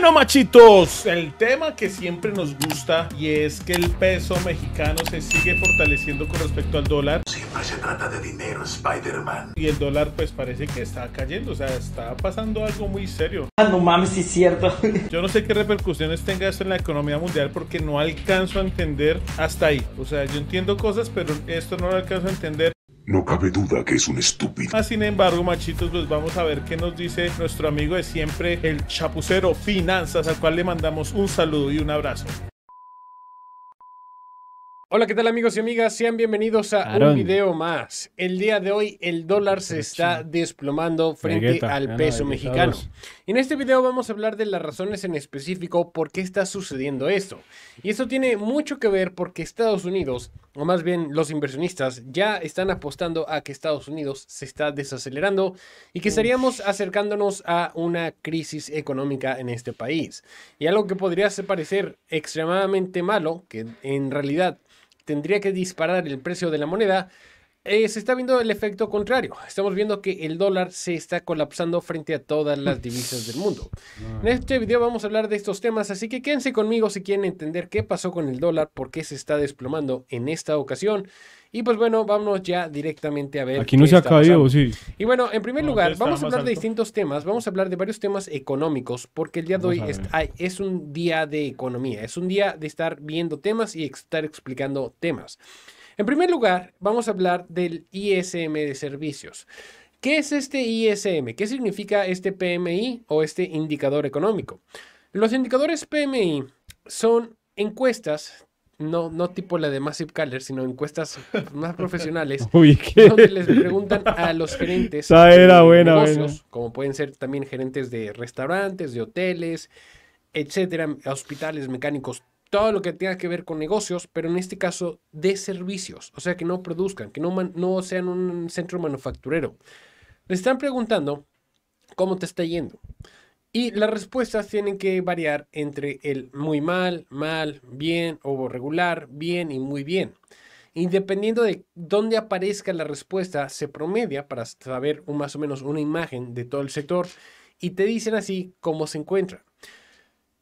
Bueno, machitos, el tema que siempre nos gusta y es que el peso mexicano se sigue fortaleciendo con respecto al dólar. Siempre se trata de dinero, Spider-Man. Y el dólar pues parece que está cayendo, o sea, está pasando algo muy serio. Ah, no mames, es cierto. Yo no sé qué repercusiones tenga esto en la economía mundial porque no alcanzo a entender hasta ahí. O sea, yo entiendo cosas, pero esto no lo alcanzo a entender. No cabe duda que es un estúpido. Ah, sin embargo, machitos, pues vamos a ver qué nos dice nuestro amigo de siempre, el chapucero Finanzas, al cual le mandamos un saludo y un abrazo. Hola, ¿qué tal amigos y amigas? Sean bienvenidos a un video más. El día de hoy el dólar se está desplomando frente al peso mexicano. En este video vamos a hablar de las razones en específico por qué está sucediendo esto. Y esto tiene mucho que ver porque Estados Unidos, o más bien los inversionistas, ya están apostando a que Estados Unidos se está desacelerando y que estaríamos acercándonos a una crisis económica en este país. Y algo que podría parecer extremadamente malo, que en realidad tendría que disparar el precio de la moneda, eh, se está viendo el efecto contrario. Estamos viendo que el dólar se está colapsando frente a todas las divisas del mundo. Ah. En este video vamos a hablar de estos temas, así que quédense conmigo si quieren entender qué pasó con el dólar, por qué se está desplomando en esta ocasión. Y pues bueno, vámonos ya directamente a ver. Aquí no se ha caído, sí. Y bueno, en primer lugar, vamos a hablar de distintos temas. Vamos a hablar de varios temas económicos, porque el día de hoy es, un día de economía. Es un día de estar viendo temas y estar explicando temas. En primer lugar, vamos a hablar del ISM de servicios. ¿Qué es este ISM? ¿Qué significa este PMI o este indicador económico? Los indicadores PMI son encuestas, no, no tipo la de Massive Caller, sino encuestas más profesionales, Uy, donde les preguntan a los gerentes ah, negocios, como pueden ser también gerentes de restaurantes, de hoteles, etcétera, hospitales, mecánicos, todo lo que tenga que ver con negocios, pero en este caso de servicios, o sea, que no produzcan, que no, no sean un centro manufacturero. Le están preguntando cómo te está yendo. Y las respuestas tienen que variar entre el muy mal, mal, bien o regular, bien y muy bien. Independiendo de dónde aparezca la respuesta, se promedia para saber más o menos una imagen de todo el sector y te dicen así cómo se encuentra.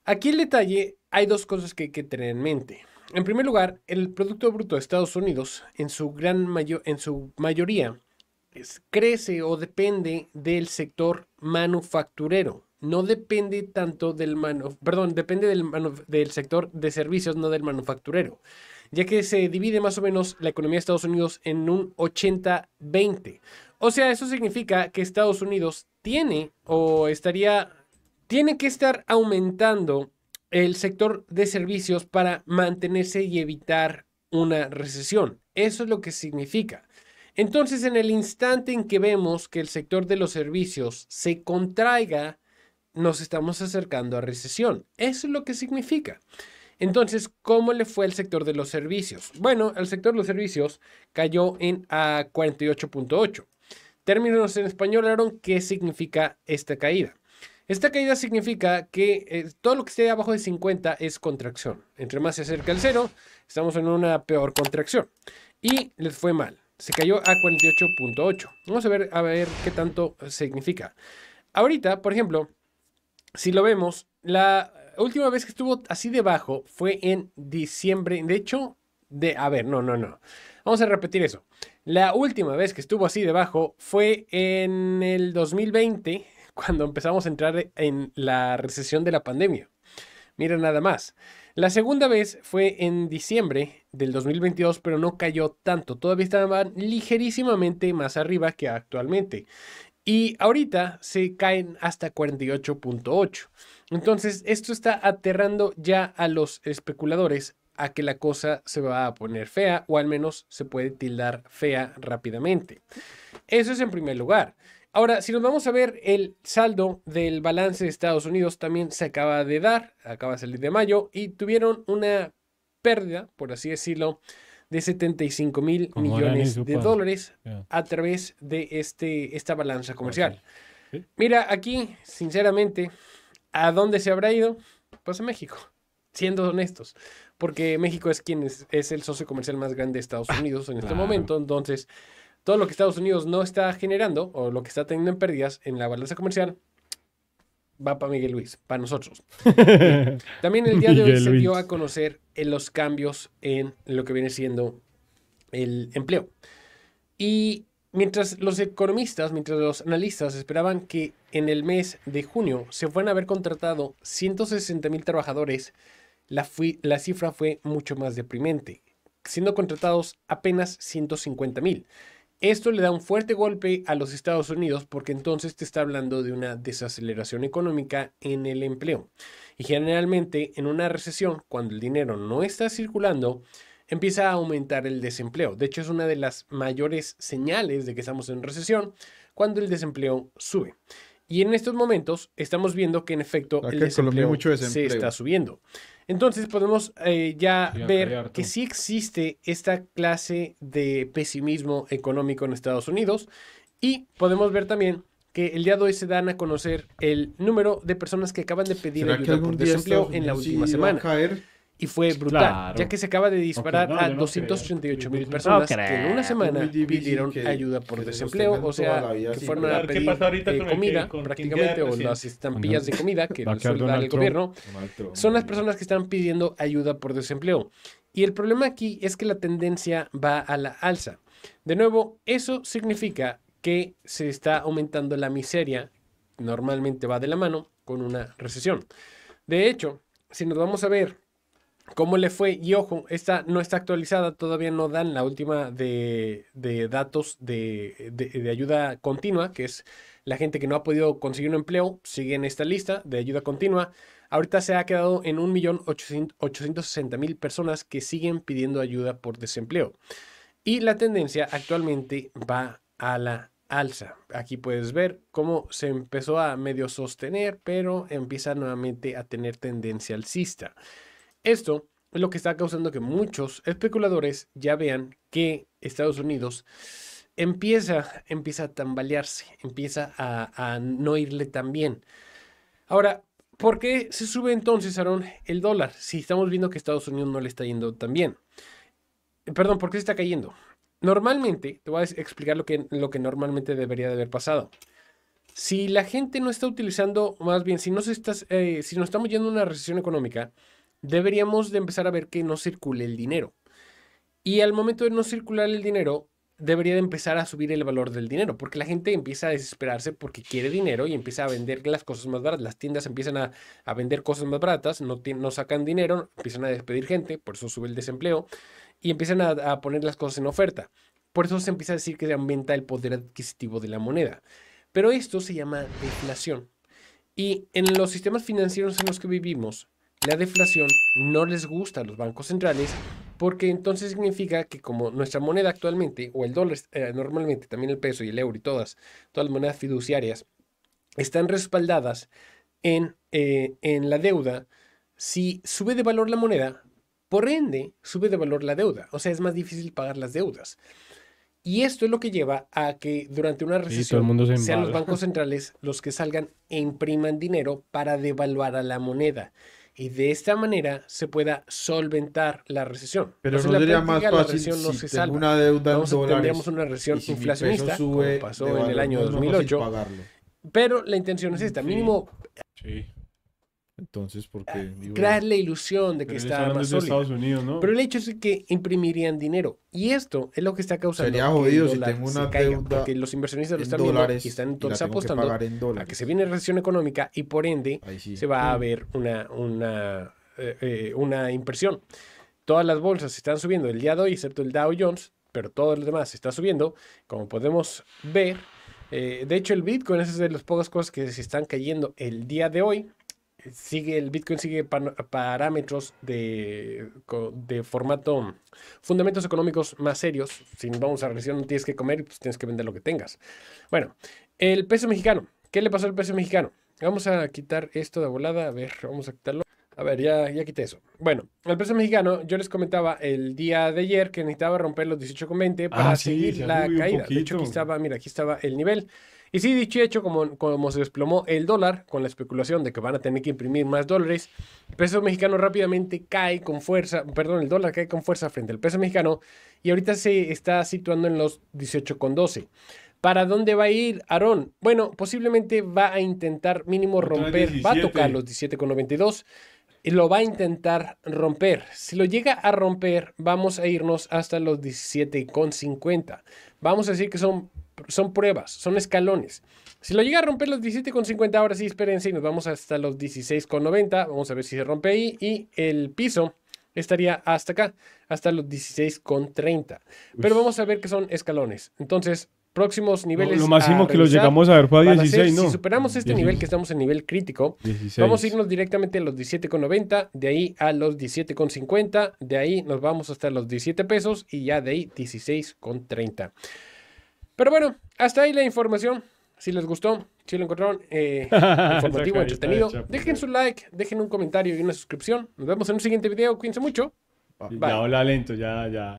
Aquí el detalle hay dos cosas que hay que tener en mente. En primer lugar, el Producto Bruto de Estados Unidos, en su, gran en su mayoría, crece o depende del sector manufacturero. No depende tanto del perdón, depende del sector de servicios, no del manufacturero, ya que se divide más o menos la economía de Estados Unidos en un 80-20. O sea, eso significa que Estados Unidos tiene o estaría tiene que estar aumentando el sector de servicios para mantenerse y evitar una recesión. Eso es lo que significa. Entonces, en el instante en que vemos que el sector de los servicios se contraiga, nos estamos acercando a recesión. Eso es lo que significa. Entonces, ¿cómo le fue al sector de los servicios? Bueno, el sector de los servicios cayó en a 48.8. Términos en español, ¿qué significa esta caída? Esta caída significa que eh, todo lo que esté abajo de 50 es contracción. Entre más se acerca al cero, estamos en una peor contracción. Y les fue mal. Se cayó a 48.8. Vamos a ver, a ver qué tanto significa. Ahorita, por ejemplo, si lo vemos, la última vez que estuvo así debajo fue en diciembre. De hecho, de... A ver, no, no, no. Vamos a repetir eso. La última vez que estuvo así debajo fue en el 2020 cuando empezamos a entrar en la recesión de la pandemia. Mira nada más. La segunda vez fue en diciembre del 2022, pero no cayó tanto. Todavía estaban ligerísimamente más arriba que actualmente. Y ahorita se caen hasta 48.8. Entonces, esto está aterrando ya a los especuladores a que la cosa se va a poner fea o al menos se puede tildar fea rápidamente. Eso es en primer lugar. Ahora, si nos vamos a ver el saldo del balance de Estados Unidos, también se acaba de dar, acaba de salir de mayo, y tuvieron una pérdida, por así decirlo, de 75 mil millones de dólares a través de este, esta balanza comercial. Mira, aquí, sinceramente, ¿a dónde se habrá ido? Pues a México, siendo honestos, porque México es quien es el socio comercial más grande de Estados ah, Unidos en este momento, entonces todo lo que Estados Unidos no está generando o lo que está teniendo en pérdidas en la balanza comercial va para Miguel Luis, para nosotros. También el día de hoy se dio a conocer eh, los cambios en lo que viene siendo el empleo. Y mientras los economistas, mientras los analistas esperaban que en el mes de junio se fueran a haber contratado 160 mil trabajadores, la, la cifra fue mucho más deprimente, siendo contratados apenas 150 mil. Esto le da un fuerte golpe a los Estados Unidos porque entonces te está hablando de una desaceleración económica en el empleo. Y generalmente en una recesión, cuando el dinero no está circulando, empieza a aumentar el desempleo. De hecho, es una de las mayores señales de que estamos en recesión cuando el desempleo sube. Y en estos momentos estamos viendo que en efecto el desempleo se está subiendo. Entonces podemos eh, ya ver que sí existe esta clase de pesimismo económico en Estados Unidos y podemos ver también que el día de hoy se dan a conocer el número de personas que acaban de pedir ayuda por desempleo en la última semana. Y fue brutal, ya que se acaba de disparar a 238 mil personas que en una semana pidieron ayuda por desempleo, o sea, que fueron a pedir eh, comida prácticamente, o las estampillas de comida que les el gobierno, son las personas que están pidiendo ayuda por desempleo. Y el problema aquí es que la tendencia va a la alza. De nuevo, eso significa que se está aumentando la miseria, normalmente va de la mano con una recesión. De hecho, si nos vamos a ver ¿Cómo le fue? Y ojo, esta no está actualizada, todavía no dan la última de, de datos de, de, de, ayuda continua, que es la gente que no ha podido conseguir un empleo, sigue en esta lista de ayuda continua. Ahorita se ha quedado en 1.860.000 personas que siguen pidiendo ayuda por desempleo. Y la tendencia actualmente va a la alza. Aquí puedes ver cómo se empezó a medio sostener, pero empieza nuevamente a tener tendencia alcista. Esto es lo que está causando que muchos especuladores ya vean que Estados Unidos empieza, empieza a tambalearse, empieza a, no irle tan bien. Ahora, ¿por qué se sube entonces, Aaron, el dólar? Si estamos viendo que Estados Unidos no le está yendo tan bien. Perdón, ¿por qué se está cayendo? Normalmente, te voy a explicar lo que, lo que normalmente debería de haber pasado. Si la gente no está utilizando, más bien, si, no se eh, si nos estamos yendo a una recesión económica, deberíamos de empezar a ver que no circule el dinero. Y al momento de no circular el dinero, debería de empezar a subir el valor del dinero, porque la gente empieza a desesperarse porque quiere dinero y empieza a vender las cosas más baratas. Las tiendas empiezan a, vender cosas más baratas, no, no sacan dinero, empiezan a despedir gente, por eso sube el desempleo, y empiezan a, a poner las cosas en oferta. Por eso se empieza a decir que se aumenta el poder adquisitivo de la moneda. Pero esto se llama deflación. Y en los sistemas financieros en los que vivimos, la deflación no les gusta a los bancos centrales porque entonces significa que como nuestra moneda actualmente, o el dólar eh, normalmente, también el peso y el euro y todas, todas las monedas fiduciarias, están respaldadas en, eh, en la deuda, si sube de valor la moneda, por ende, sube de valor la deuda. O sea, es más difícil pagar las deudas. Y esto es lo que lleva a que durante una recesión sean los bancos centrales los que salgan e impriman dinero para devaluar a la moneda y de esta manera se pueda solventar la recesión. Pero Entonces, no sería más fácil si no se salva. una deuda Vamos, en dólares, tendríamos una recesión inflacionista sube, como pasó en el año 2008. Pero la intención es esta, mínimo Sí. Entonces, porque ah, crear la ilusión de que está más Pero el hecho es que imprimirían dinero y esto es lo que está causando Sería jodido si tengo una porque los inversionistas lo están viendo y están entonces apostando a que se viene recesión económica y por ende se va a ver mm. una una eh, eh, una impresión. Todas las bolsas se están subiendo el día de hoy, excepto el Dow Jones, pero todo lo demás se está subiendo, como podemos ver. Eh, de hecho, el Bitcoin es de las pocas cosas que se están cayendo el día de hoy sigue, el Bitcoin sigue parámetros de, de, formato, fundamentos económicos más serios. Si vamos a recesión, no tienes que comer, pues tienes que vender lo que tengas. Bueno, el peso mexicano. ¿Qué le pasó al peso mexicano? Vamos a quitar esto de volada. A ver, vamos a quitarlo. A ver, ya, quité eso. Bueno, el peso mexicano, yo les comentaba el día de ayer que necesitaba romper los 18,20 ah, para para seguir la caída. De hecho, aquí estaba, mira, aquí estaba el nivel. Y sí, dicho y hecho, como, como se desplomó el dólar, con la especulación de que van a tener que imprimir más dólares, el peso mexicano rápidamente cae con fuerza, perdón, el dólar cae con fuerza frente al peso mexicano y ahorita se está situando en los 18,12. ¿Para dónde va a ir Aarón? Bueno, posiblemente va a intentar mínimo romper, va a tocar los 17,92 lo va a intentar romper. Si lo llega a romper, vamos a irnos hasta los 17,50. Vamos a decir que son, son pruebas, son escalones. Si lo llega a romper los 17,50, ahora sí, espérense, y nos vamos hasta los 16,90. Vamos a ver si se rompe ahí. Y el piso estaría hasta acá, hasta los 16,30. Pero vamos a ver que son escalones. Entonces, próximos niveles. Lo, máximo que los llegamos a ver fue a 16, ¿no? Si superamos este nivel, que estamos en nivel crítico, vamos a irnos directamente a los 17,90, de ahí a los 17,50, de ahí nos vamos hasta los 17 pesos y ya de ahí 16,30. Pero bueno, hasta ahí la información. Si les gustó, si lo encontraron eh, informativo, entretenido, dejen su like, dejen un comentario y una suscripción. Nos vemos en un siguiente video. Cuídense mucho. Bye. Ya hola lento, ya, ya.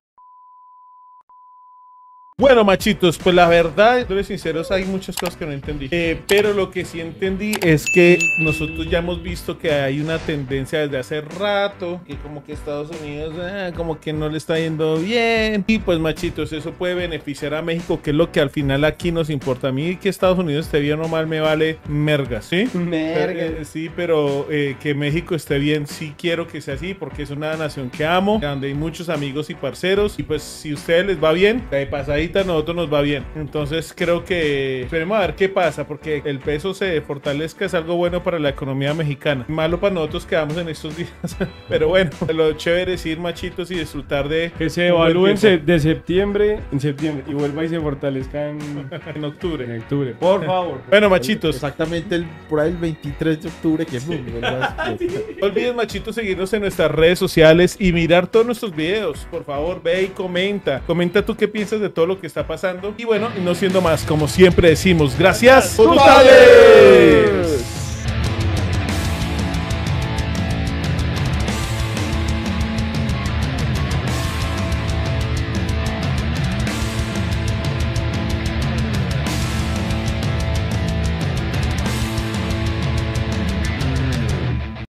Bueno, machitos, pues la verdad, les sinceros, hay muchas cosas que no entendí. Eh, pero lo que sí entendí es que nosotros ya hemos visto que hay una tendencia desde hace rato, que como que Estados Unidos, ah, como que no le está yendo bien. Y pues, machitos, eso puede beneficiar a México, que es lo que al final aquí nos importa. A mí que Estados Unidos esté bien o mal me vale merga, ¿sí? Merga. Eh, sí, pero eh, que México esté bien, sí quiero que sea así, porque es una nación que amo, donde hay muchos amigos y parceros. Y pues, si a ustedes les va bien, ahí pasa ahí nosotros nos va bien. Entonces creo que esperemos a ver qué pasa, porque el peso se fortalezca es algo bueno para la economía mexicana. Malo para nosotros que en estos días. Pero bueno, lo chévere es ir machitos y disfrutar de... Que se evalúen de septiembre en septiembre y vuelva y se fortalezca en, octubre. En octubre, por favor. Bueno, machitos. Exactamente el, por ahí el 23 de octubre que No olviden, machitos, seguirnos en nuestras redes sociales y mirar todos nuestros videos. Por favor, ve y comenta. Comenta tú qué piensas de todo lo Qué está pasando. Y bueno, no siendo más, como siempre decimos, gracias. ¡Tutale!